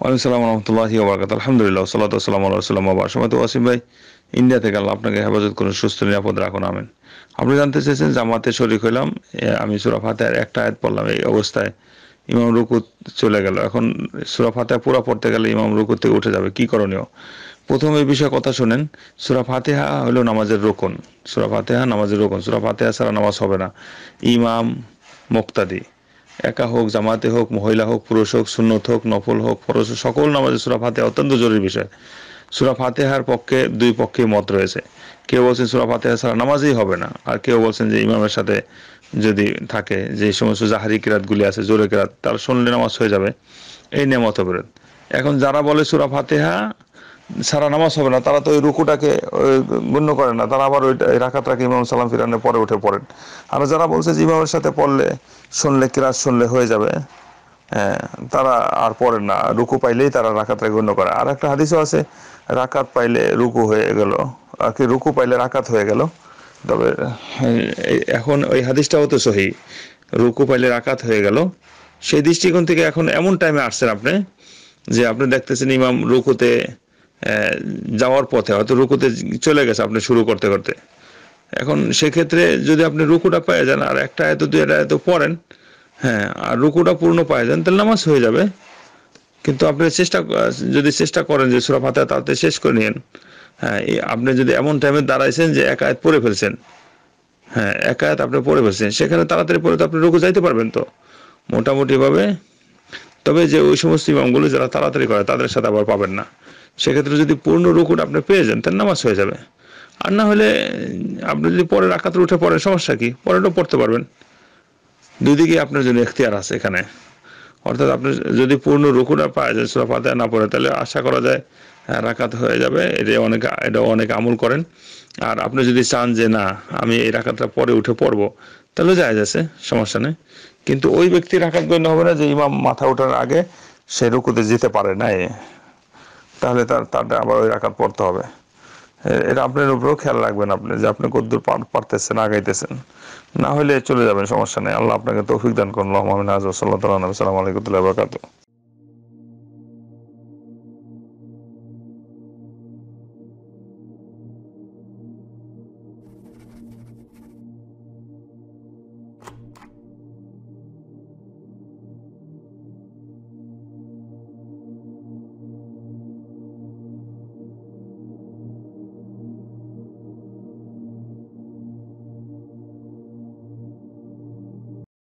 ওয়ালাইকুম সালাম রহমতুল্লাহি ওবরাকাত আলহামদুলিল্লাহ সময় তো ওয়াসিম ভাই ইন্ডিয়া থেকে আল্লাহ আপনাকে হেফাজত করুন সুস্থ নিরাপদ রাখুন আমেন আপনি জানতে চেয়েছেন জামাতে শরিক হইলাম আমি একটা আয়াত পড়লাম এই অবস্থায় ইমাম চলে গেল এখন সুরা ফাতেহা পুরা পড়তে গেলে ইমাম রুকুত থেকে উঠে যাবে কি করণীয় প্রথম এই বিষয়ে কথা শোনেন সুরা ফাতেহা হলো নামাজের রোকন সুরা ফাতেহা নামাজের রোকন সুরা ফাতেহা ছাড়া নামাজ হবে না ইমাম মোক্তাদি একা হোক জামাতে হোক মহিলা হোক পুরুষ হোক সুন্নত হোক নফল হোক ফরজ সকল নামাজে সুরা ফাতে অত্যন্ত জরুরি বিষয় সুরা ফাতেহার পক্ষে দুই পক্ষে মত রয়েছে কেউ বলছেন সুরা ফাতেহা ছাড়া নামাজই হবে না আর কেউ বলছেন যে ইমামের সাথে যদি থাকে যে সমস্ত জাহারি কিরাতগুলি আছে জোরে কিরাত তার শুনলে নামাজ হয়ে যাবে এই নিয়ে মতবিরোধ এখন যারা বলে সুরা ফাতেহা সারা নামাজ হবে না তারা তো ওই রুকুটাকে গণ্য করে না তারা আবার ওই রাখাতটাকে ইমাম সালাম ফিরানের পরে উঠে পড়েন আর যারা বলছে যে ইমামের সাথে পড়লে শুনলে কিরাত শুনলে হয়ে যাবে হ্যাঁ, তারা আর পড়েন না রুকু পাইলেই তারা রাখাতটাকে গণ্য করে আর একটা হাদিসও আছে রাকাত পাইলে রুকু হয়ে গেল আর কি রুকু পাইলে রাকাত হয়ে গেল তবে এখন ওই হাদিসটাও তো সহি রুকু পাইলে রাকাত হয়ে গেল সেই দৃষ্টিকোণ থেকে এখন এমন টাইমে আসছেন আপনি যে আপনি দেখতেছেন ইমাম রুকুতে যাওয়ার পথে হয়তো রুকুতে চলে গেছে আপনি শুরু করতে করতে এখন সেক্ষেত্রে যদি আপনি রুকুটা পেয়ে যান আর একটা এত দুই একটা এত পড়েন হ্যাঁ আর রুকুটা পূর্ণ পায়ে যান তাহলে নামাজ হয়ে যাবে কিন্তু আপনি চেষ্টা যদি চেষ্টা করেন যে সুরা ফাতে তাতে শেষ করে নিয়েন হ্যাঁ আপনি যদি এমন টাইমে দাঁড়াইছেন যে এক আয়াত পড়ে ফেলছেন হ্যাঁ এক আয়াত আপনি পড়ে ফেলছেন সেখানে তাড়াতাড়ি পড়ে তো আপনি রুকু যাইতে পারবেন তো মোটামুটিভাবে তবে যে ওই সমস্ত ইমামগুলো যারা তাড়াতাড়ি করে তাদের সাথে আবার পাবেন না সেক্ষেত্রে যদি পূর্ণ রুকুট আপনি পেয়ে যান তার নামাজ হয়ে যাবে আর না হলে আপনি যদি পরে রাখাতে উঠে পড়েন সমস্যা কি পরেটাও পড়তে পারবেন দুই দিকে আপনার জন্য এখতিয়ার আছে এখানে অর্থাৎ আপনি যদি পূর্ণ রুকুটা পায় যায় সুরা ফাতে না পড়ে তাহলে আশা করা যায় হ্যাঁ, রাকাত হয়ে যাবে এটা অনেক এটা অনেক আমল করেন আর আপনি যদি চান যে না আমি এই রাকাতটা পরে উঠে পড়ব তাহলে যায় যাচ্ছে সমস্যা নেই কিন্তু ওই ব্যক্তির আঘাত জন্য হবে না যে ইমাম মাথা ওঠার আগে সে রুকুতে যেতে পারে নাই তাহলে তার তারটা আবার ওই রাখার পড়তে হবে এটা আপনার উপরেও খেয়াল রাখবেন আপনি যে আপনি কদ্দূর পারতেছেন আগাইতেছেন না হলে চলে যাবেন সমস্যা নেই আল্লাহ আপনাকে তৌফিক দান করুন আল্লাহ আমিন আজ সাল্লাহ আলাইকুম বরকাত